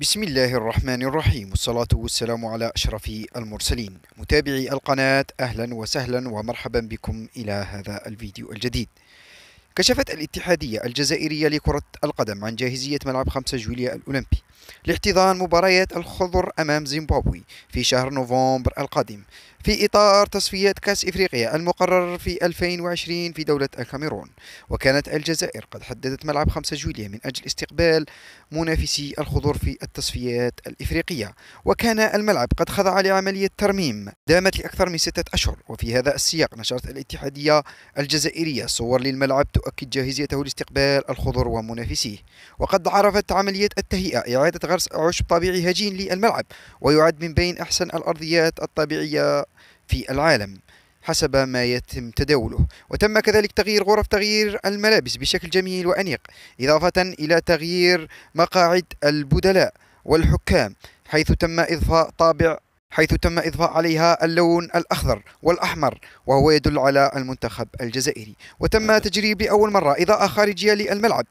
بسم الله الرحمن الرحيم والصلاة والسلام على أشرف المرسلين متابعي القناة أهلا وسهلا ومرحبا بكم إلى هذا الفيديو الجديد كشفت الاتحادية الجزائرية لكرة القدم عن جاهزية ملعب 5 جوليا الأولمبي لاحتضان مباريات الخضر أمام زيمبابوي في شهر نوفمبر القادم في إطار تصفيات كأس إفريقيا المقرر في 2020 في دولة الكاميرون وكانت الجزائر قد حددت ملعب 5 جوليا من أجل استقبال منافسي الخضر في التصفيات الإفريقية وكان الملعب قد خضع لعملية ترميم دامت لأكثر من ستة أشهر وفي هذا السياق نشرت الاتحادية الجزائرية صور للملعب تؤكد جاهزيته لاستقبال الخضر ومنافسيه وقد عرفت عملية التهيئة إعادة إعادة غرس عشب طبيعي هجين للملعب ويعد من بين أحسن الأرضيات الطبيعية في العالم حسب ما يتم تداوله وتم كذلك تغيير غرف تغيير الملابس بشكل جميل وأنيق إضافة إلى تغيير مقاعد البدلاء والحكام حيث تم إضفاء طابع حيث تم إضفاء عليها اللون الأخضر والأحمر وهو يدل على المنتخب الجزائري وتم تجريب لأول مرة إضاءة خارجية للملعب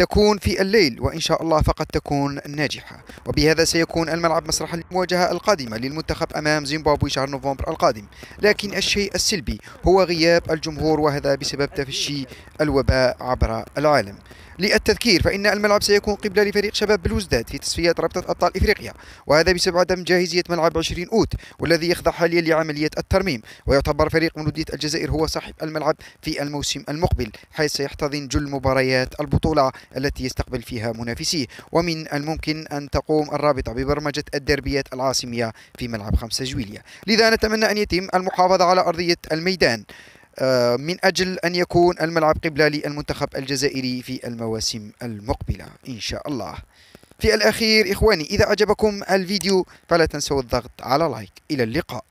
تكون في الليل وإن شاء الله فقد تكون ناجحة وبهذا سيكون الملعب مسرح المواجهة القادمة للمنتخب أمام زيمبابوي شهر نوفمبر القادم لكن الشيء السلبي هو غياب الجمهور وهذا بسبب تفشي الوباء عبر العالم للتذكير فإن الملعب سيكون قبلة لفريق شباب بلوزداد في تصفيات رابطة أبطال إفريقيا وهذا بسبب عدم جاهزية ملعب 20 أوت والذي يخضع حاليا لعملية الترميم ويعتبر فريق مولودية الجزائر هو صاحب الملعب في الموسم المقبل حيث سيحتضن جل مباريات البطولة التي يستقبل فيها منافسيه ومن الممكن أن تقوم الرابطة ببرمجة الدربيات العاصمية في ملعب 5 جويلية لذا نتمنى أن يتم المحافظة على أرضية الميدان آه، من أجل أن يكون الملعب قبلة للمنتخب الجزائري في المواسم المقبلة إن شاء الله في الأخير إخواني إذا أعجبكم الفيديو فلا تنسوا الضغط على لايك إلى اللقاء